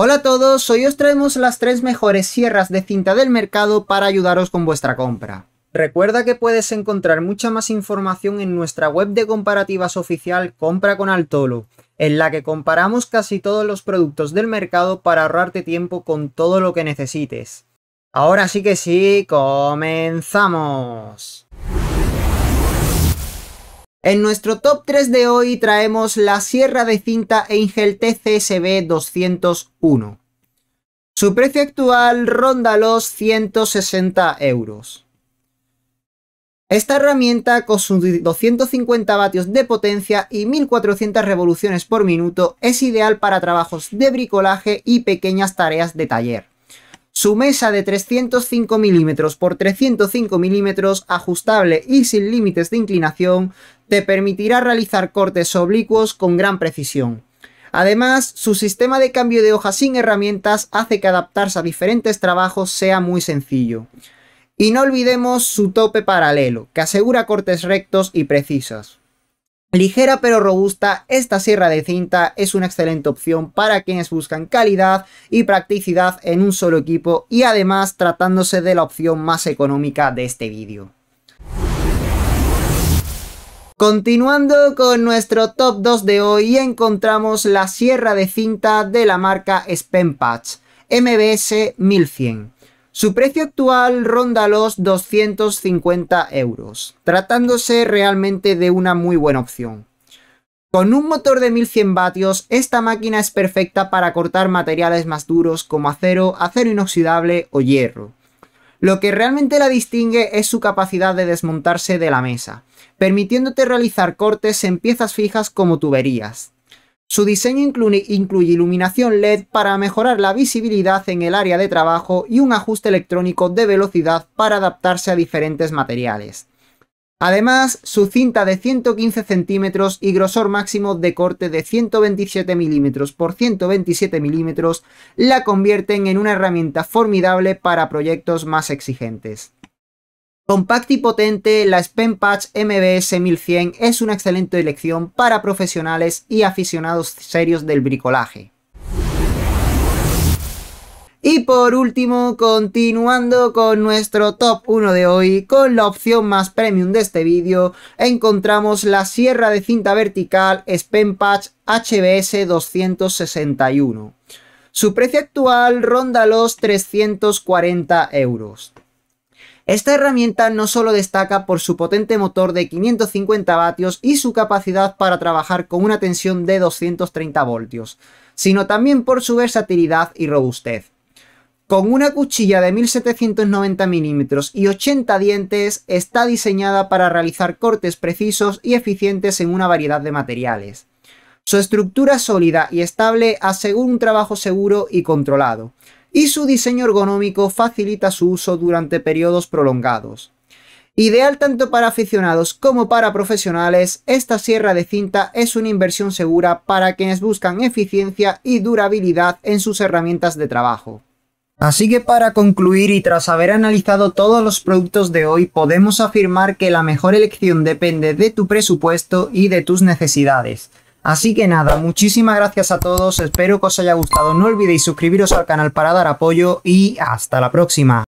Hola a todos, hoy os traemos las tres mejores sierras de cinta del mercado para ayudaros con vuestra compra. Recuerda que puedes encontrar mucha más información en nuestra web de comparativas oficial Compra con Altolo, en la que comparamos casi todos los productos del mercado para ahorrarte tiempo con todo lo que necesites. Ahora sí que sí, comenzamos. En nuestro top 3 de hoy traemos la sierra de cinta Angel TCSB 201. Su precio actual ronda los 160 euros. Esta herramienta con sus 250 vatios de potencia y 1400 revoluciones por minuto es ideal para trabajos de bricolaje y pequeñas tareas de taller su mesa de 305 mm por 305 mm ajustable y sin límites de inclinación, te permitirá realizar cortes oblicuos con gran precisión. Además, su sistema de cambio de hoja sin herramientas hace que adaptarse a diferentes trabajos sea muy sencillo. Y no olvidemos su tope paralelo, que asegura cortes rectos y precisas. Ligera pero robusta, esta sierra de cinta es una excelente opción para quienes buscan calidad y practicidad en un solo equipo y además tratándose de la opción más económica de este vídeo. Continuando con nuestro top 2 de hoy encontramos la sierra de cinta de la marca Spenpatch MBS 1100. Su precio actual ronda los 250 euros, tratándose realmente de una muy buena opción. Con un motor de 1100 vatios, esta máquina es perfecta para cortar materiales más duros como acero, acero inoxidable o hierro. Lo que realmente la distingue es su capacidad de desmontarse de la mesa, permitiéndote realizar cortes en piezas fijas como tuberías, su diseño incluye, iluminación LED para mejorar la visibilidad en el área de trabajo y un ajuste electrónico de velocidad para adaptarse a diferentes materiales. Además, su cinta de 115 centímetros y grosor máximo de corte de 127 milímetros por 127 milímetros la convierten en una herramienta formidable para proyectos más exigentes. Compacta y potente, la SpenPatch MBS 1100 es una excelente elección para profesionales y aficionados serios del bricolaje. Y por último, continuando con nuestro top 1 de hoy, con la opción más premium de este vídeo, encontramos la sierra de cinta vertical SpenPatch HBS 261. Su precio actual ronda los 340 euros. Esta herramienta no solo destaca por su potente motor de 550 vatios y su capacidad para trabajar con una tensión de 230 voltios, sino también por su versatilidad y robustez. Con una cuchilla de 1790 milímetros y 80 dientes, está diseñada para realizar cortes precisos y eficientes en una variedad de materiales. Su estructura sólida y estable asegura un trabajo seguro y controlado, y su diseño ergonómico facilita su uso durante periodos prolongados. Ideal tanto para aficionados como para profesionales, esta sierra de cinta es una inversión segura para quienes buscan eficiencia y durabilidad en sus herramientas de trabajo. Así que para concluir y tras haber analizado todos los productos de hoy, podemos afirmar que la mejor elección depende de tu presupuesto y de tus necesidades. Así que nada, muchísimas gracias a todos, espero que os haya gustado, no olvidéis suscribiros al canal para dar apoyo y hasta la próxima.